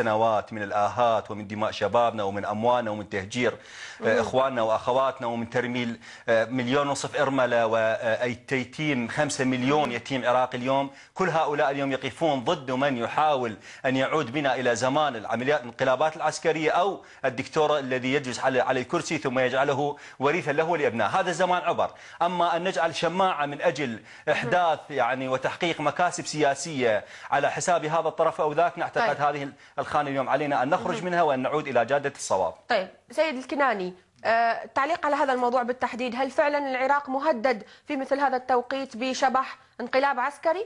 سنوات من الآهات ومن دماء شبابنا ومن أموالنا ومن تهجير آه، إخواننا وأخواتنا ومن ترميل آه، مليون ونصف إرملة وأيتيتيم آه، خمسة مليون يتيم عراقي اليوم كل هؤلاء اليوم يقفون ضد من يحاول أن يعود بنا إلى زمان العمليات الانقلابات العسكرية أو الدكتور الذي يجلس على الكرسي ثم يجعله وريثا له لأبناء هذا الزمان عبر أما أن نجعل شماعة من أجل إحداث يعني وتحقيق مكاسب سياسية على حساب هذا الطرف أو ذاك نعتقد طيب. هذه الخانة اليوم علينا أن نخرج منها وأن نعود إلى جادة الصواب طيب سيد الكناني آه، تعليق على هذا الموضوع بالتحديد هل فعلا العراق مهدد في مثل هذا التوقيت بشبح انقلاب عسكري؟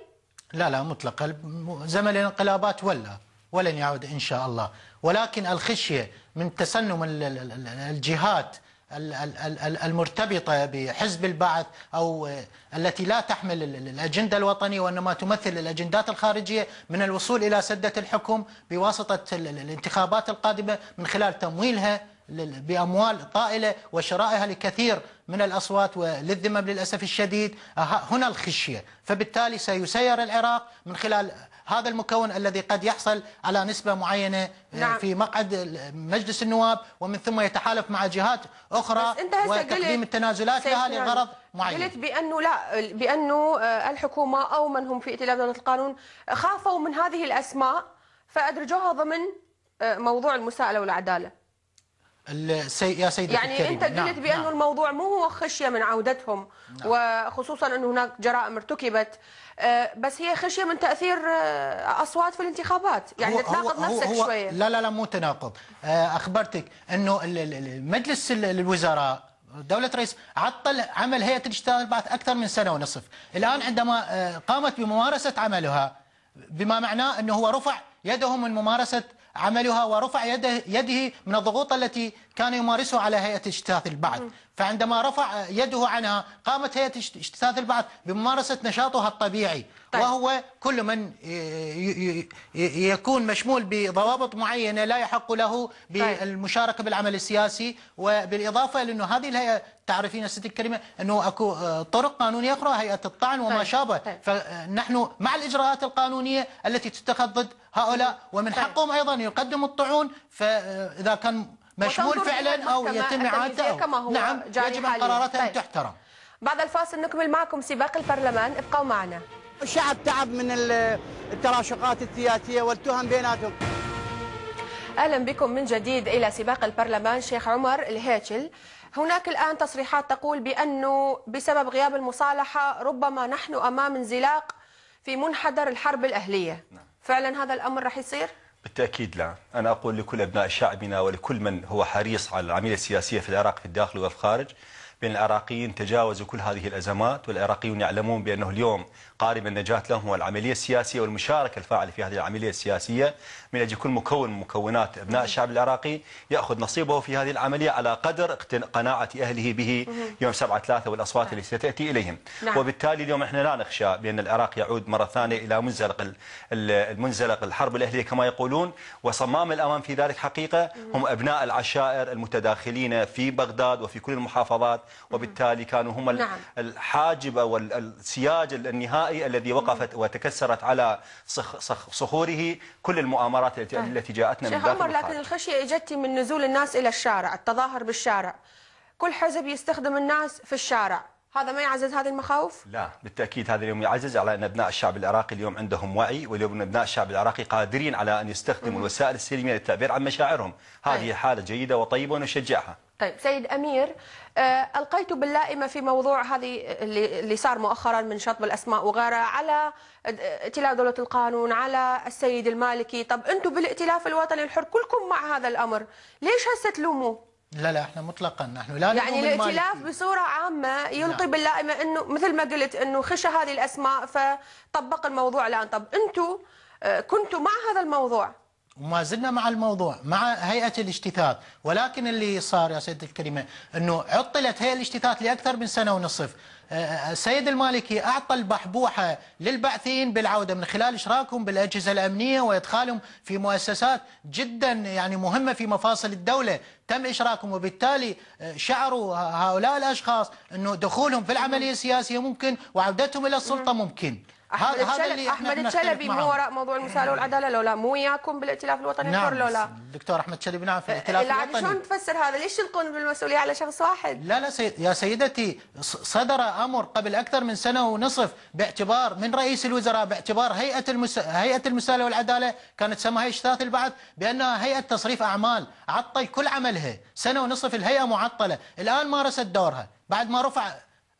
لا لا مطلقا زمن الانقلابات ولا ولن يعود إن شاء الله ولكن الخشية من تسنم الجهات المرتبطة بحزب البعث أو آه، التي لا تحمل الأجندة الوطنية وإنما تمثل الأجندات الخارجية من الوصول إلى سدة الحكم بواسطة الانتخابات القادمة من خلال تمويلها بأموال طائلة وشرائها لكثير من الأصوات وللذمم للأسف الشديد هنا الخشية فبالتالي سيسير العراق من خلال هذا المكون الذي قد يحصل على نسبة معينة آه، نعم. في مقعد مجلس النواب ومن ثم يتحالف مع جهات أخرى وتقديم التنازلات لها لغرض معين قلت بأنه لا بأنه آه، الحكومة أو من هم في ائتلاف دولة القانون خافوا من هذه الأسماء فأدرجوها ضمن آه، موضوع المساءلة والعدالة السي... يا سيدي يعني انت قلت نعم. بانه نعم. الموضوع مو هو خشيه من عودتهم نعم. وخصوصا ان هناك جرائم ارتكبت آه، بس هي خشيه من تاثير آه، اصوات في الانتخابات يعني هو تناقض هو نفسك هو شويه لا لا لا مو تناقض آه، اخبرتك انه مجلس الوزراء دولة رئيس عطل عمل هيئة الاجتماع البعث أكثر من سنة ونصف الآن عندما قامت بممارسة عملها بما معناه أنه هو رفع يده من ممارسة عملها ورفع يده, يده من الضغوط التي كان يمارسه على هيئة اجتثاث البعث فعندما رفع يده عنها قامت هيئة اجتثاث البعث بممارسة نشاطها الطبيعي طيب. وهو كل من يكون مشمول بضوابط معينة لا يحق له طيب. بالمشاركة بالعمل السياسي وبالإضافة لأنه هذه الهيئة تعرفين ستي الكريمة أنه أكو آه، طرق قانونية أخرى هيئة الطعن وما طيب. شابه طيب. فنحن مع الإجراءات القانونية التي تتخذ ضد هؤلاء ومن حقهم أيضا يقدموا الطعون فإذا كان مشمول فعلا أو يتم إعادته نعم يجب أن قراراتها طيب. تحترم بعد الفاصل نكمل معكم سباق البرلمان ابقوا معنا الشعب تعب من التراشقات السياسية والتهم بيناتهم اهلا بكم من جديد الى سباق البرلمان شيخ عمر الهيتشل هناك الان تصريحات تقول بانه بسبب غياب المصالحه ربما نحن امام انزلاق في منحدر الحرب الاهليه نعم. فعلا هذا الامر راح يصير بالتأكيد لا أنا أقول لكل أبناء شعبنا ولكل من هو حريص على العملية السياسية في العراق في الداخل وفي الخارج بأن العراقيين تجاوزوا كل هذه الأزمات والعراقيون يعلمون بأنه اليوم قارب النجاة لهم هو العملية السياسية والمشاركة الفاعلة في هذه العملية السياسية من أجل كل مكون من مكونات أبناء الشعب العراقي يأخذ نصيبه في هذه العملية على قدر قناعة أهله به يوم 7 3 والأصوات نعم. اللي ستأتي إليهم نعم. وبالتالي اليوم احنا لا نخشى بأن العراق يعود مرة ثانية إلى منزلق المنزلق الحرب الأهلية كما يقولون وصمام الأمام في ذلك حقيقة هم أبناء العشائر المتداخلين في بغداد وفي كل المحافظات وبالتالي كانوا هم نعم. الحاجب والسياج النهائي الذي وقفت وتكسرت على صخوره كل المؤامرات التي, طيب. التي جاءتنا من داخل لكن الخشيه اجت من نزول الناس الى الشارع التظاهر بالشارع كل حزب يستخدم الناس في الشارع هذا ما يعزز هذه المخاوف؟ لا بالتأكيد هذا اليوم يعزز على أن أبناء الشعب العراقي اليوم عندهم وعي واليوم أبناء الشعب العراقي قادرين على أن يستخدموا الوسائل السلمية للتعبير عن مشاعرهم هذه أي. طيب. حالة جيدة وطيبة ونشجعها طيب سيد امير آه، القيت باللائمه في موضوع هذه اللي صار مؤخرا من شطب الاسماء وغيرها على ائتلاف دوله القانون على السيد المالكي طب انتم بالائتلاف الوطني الحر كلكم مع هذا الامر ليش هسه تلوموه لا لا احنا مطلقا نحن لا يعني الائتلاف بصوره عامه يلقي نعم. باللائمه انه مثل ما قلت انه خشى هذه الاسماء فطبق الموضوع الان طب انتم آه، كنتوا مع هذا الموضوع وما زلنا مع الموضوع مع هيئة الاجتثاث ولكن اللي صار يا سيد الكريمة أنه عطلت هيئة الاجتثاث لأكثر من سنة ونصف أه، أه، السيد المالكي أعطى البحبوحة للبعثين بالعودة من خلال إشراكهم بالأجهزة الأمنية وإدخالهم في مؤسسات جدا يعني مهمة في مفاصل الدولة تم إشراكهم وبالتالي أه، شعروا هؤلاء الأشخاص أنه دخولهم في العملية السياسية ممكن وعودتهم إلى السلطة ممكن احمد الشلبي احمد الشلبي من وراء موضوع المساله والعداله لولا مو وياكم بالائتلاف الوطني نعم لولا دكتور احمد الشلبي نعم في الائتلاف إيه، يعني الوطني شلون تفسر هذا ليش تلقون بالمسؤوليه على شخص واحد لا لا سيد يا سيدتي صدر امر قبل اكثر من سنه ونصف باعتبار من رئيس الوزراء باعتبار هيئه المس... هيئه المساله والعداله كانت سماها اشتات البعث بانها هيئه تصريف اعمال عطل كل عملها سنه ونصف الهيئه معطله الان مارست دورها بعد ما رفع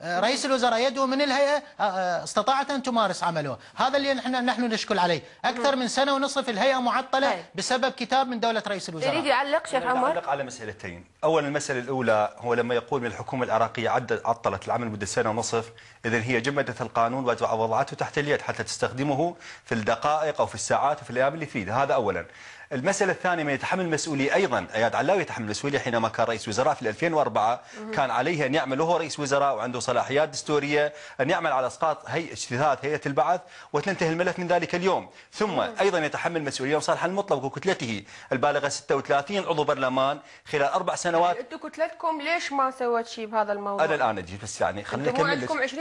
آه، رئيس الوزراء يدعو من الهيئه آه، آه، استطاعت ان تمارس عملها، هذا اللي نحن نحن نشكل عليه، اكثر من سنه ونصف الهيئه معطله طيب. بسبب كتاب من دوله رئيس الوزراء. يريد يعلق شيخ عمر؟ يعلق على مسالتين، اولا المساله الاولى هو لما يقول من الحكومه العراقيه عطلت العمل مده سنه ونصف، اذا هي جمدت القانون ووضعته تحت اليد حتى تستخدمه في الدقائق او في الساعات وفي الايام اللي فيه، هذا اولا. المسألة الثانية من يتحمل مسؤولية أيضا أياد علاوي يتحمل مسؤولية حينما كان رئيس وزراء في 2004 كان عليه أن يعمل وهو رئيس وزراء وعنده صلاحيات دستورية أن يعمل على إسقاط هي اجتثاث هيئة البعث وتنتهي الملف من ذلك اليوم ثم أيضا يتحمل مسؤولية وصالح المطلق وكتلته البالغة 36 عضو برلمان خلال أربع سنوات يعني أنتم كتلتكم ليش ما سوت شيء بهذا الموضوع؟ أنا الآن أجي بس يعني خلينا نكمل عندكم 20%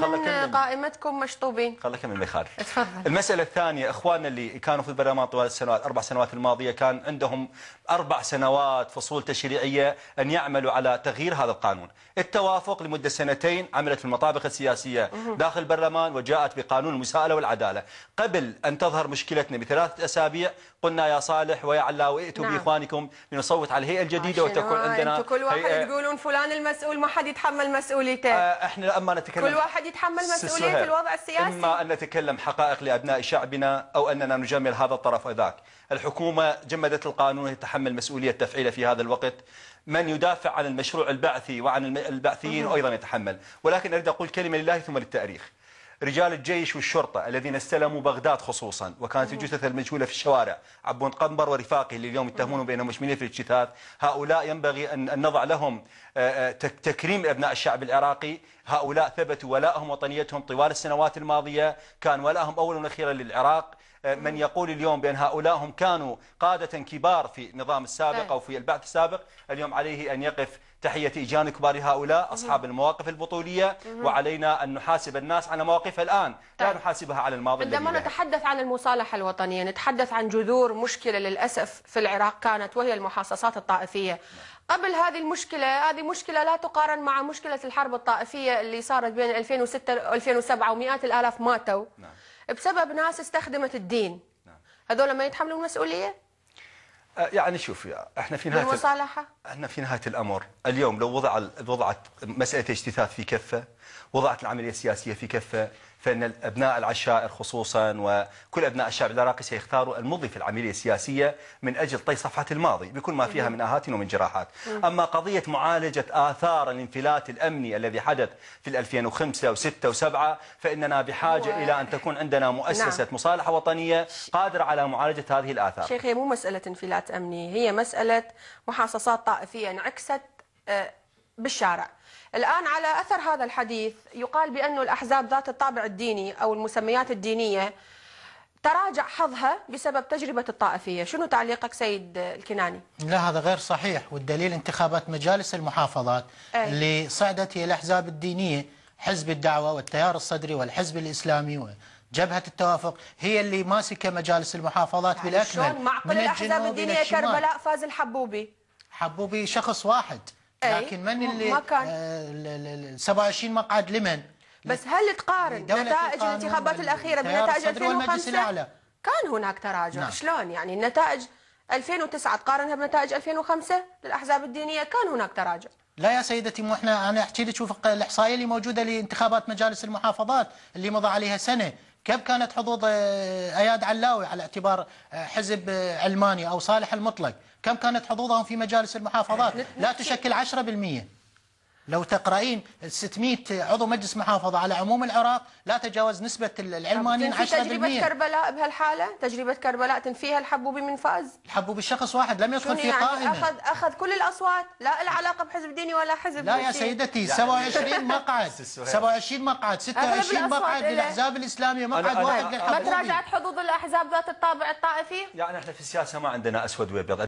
من قائمتكم مشطوبين خلينا نكمل ما يخالف تفضل المسألة الثانية إخواننا اللي كانوا في البرلمان طوال السنوات أربع سنوات السنوات الماضية كان عندهم أربع سنوات فصول تشريعية أن يعملوا على تغيير هذا القانون التوافق لمدة سنتين عملت في المطابق السياسية داخل البرلمان وجاءت بقانون المساءلة والعدالة قبل أن تظهر مشكلتنا بثلاثة أسابيع قلنا يا صالح ويا علاو ائتوا نعم. بإخوانكم لنصوت على الهيئة الجديدة وتكون نعم. عندنا كل واحد هيئة... تقولون فلان المسؤول ما حد يتحمل مسؤوليته آه احنا أما نتكلم كل واحد يتحمل مسؤولية الوضع السياسي إما أن نتكلم حقائق لأبناء شعبنا أو أننا نجمل هذا الطرف وذاك الحكومة الحكومة جمدت القانون يتحمل مسؤولية تفعيله في هذا الوقت من يدافع عن المشروع البعثي وعن البعثيين أيضا يتحمل ولكن أريد أقول كلمة لله ثم للتاريخ رجال الجيش والشرطة الذين استلموا بغداد خصوصا وكانت الجثث المجهولة في الشوارع عبون قنبر ورفاقه اللي اليوم يتهمونهم بأنهم مشمولين في الاجتثاث هؤلاء ينبغي أن نضع لهم آه، آه، تكريم أبناء الشعب العراقي هؤلاء ثبتوا ولائهم وطنيتهم طوال السنوات الماضية كان ولائهم أولا وأخيرا للعراق آه، من يقول اليوم بأن هؤلاء هم كانوا قادة كبار في النظام السابق أو في البعث السابق اليوم عليه أن يقف تحية إيجان كبار هؤلاء أصحاب المواقف البطولية وعلينا أن نحاسب الناس على مواقفها الآن لا طيب. نحاسبها على الماضي عندما نتحدث عن المصالحة الوطنية نتحدث عن جذور مشكلة للأسف في العراق كانت وهي المحاصصات الطائفية قبل هذه المشكلة هذه مشكلة لا تقارن مع مشكلة الحرب الطائفية اللي صارت بين 2006 و 2007 ومئات الآلاف ماتوا نعم. بسبب ناس استخدمت الدين نعم. هذول ما يتحملوا المسؤوليه أه، يعني شوف احنا في نهايه المصالحه احنا في نهايه الامر اليوم لو وضع وضعت مساله اجتثاث في كفه وضعت العمليه السياسيه في كفه فإن أبناء العشائر خصوصا وكل أبناء الشعب العراقي سيختاروا المضي في العملية السياسية من أجل طي صفحة الماضي بكل ما فيها من آهات ومن جراحات أما قضية معالجة آثار الانفلات الأمني الذي حدث في 2005 و6 و7 فإننا بحاجة و... إلى أن تكون عندنا مؤسسة نعم. مصالحة وطنية قادرة على معالجة هذه الآثار شيخ هي مو مسألة انفلات أمني هي مسألة محاصصات طائفية انعكست آه، بالشارع الآن على أثر هذا الحديث يقال بأن الأحزاب ذات الطابع الديني أو المسميات الدينية تراجع حظها بسبب تجربة الطائفية شنو تعليقك سيد الكناني؟ لا هذا غير صحيح والدليل انتخابات مجالس المحافظات أي. اللي صعدت هي الأحزاب الدينية حزب الدعوة والتيار الصدري والحزب الإسلامي و... جبهة التوافق هي اللي ماسكة مجالس المحافظات يعني بالأكمل معقل الأحزاب الدينية كربلاء فاز الحبوبي حبوبي شخص واحد لكن من اللي آه 27 مقعد لمن؟ بس هل تقارن نتائج الانتخابات الاخيره بنتائج 2005 كان هناك تراجع نعم. شلون يعني النتائج 2009 تقارنها بنتائج 2005 للاحزاب الدينيه كان هناك تراجع لا يا سيدتي مو احنا انا احكي لك شوف الاحصائيه اللي موجوده لانتخابات مجالس المحافظات اللي مضى عليها سنه كم كانت حظوظ آه، اياد علاوي على اعتبار آه، حزب علماني آه، او صالح المطلق كم كانت حظوظهم في مجالس المحافظات لا تشكل 10% لو تقرأين 600 عضو مجلس محافظة على عموم العراق لا تجاوز نسبة العلمانيين 10% تجربة كربلاء بهالحالة تجربة كربلاء تنفيها الحبوبي من فاز الحبوبي شخص واحد لم يدخل في يعني قائمة أخذ, أخذ كل الأصوات لا العلاقة بحزب ديني ولا حزب لا يا سيدتي 27 يعني مقعد 27 مقعد 26 مقعد للأحزاب الإسلامية مقعد واحد للحبوبي ما تراجعت حظوظ الأحزاب ذات الطابع الطائفي؟ يعني احنا في السياسة ما عندنا أسود وأبيض